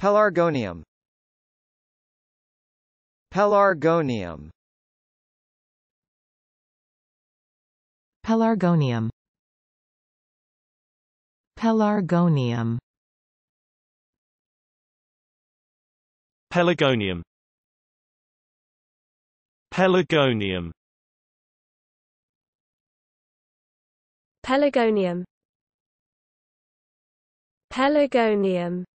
Pelargonium Pelargonium Pelargonium Pelargonium Pelargonium Pelargonium Pelargonium Pelargonium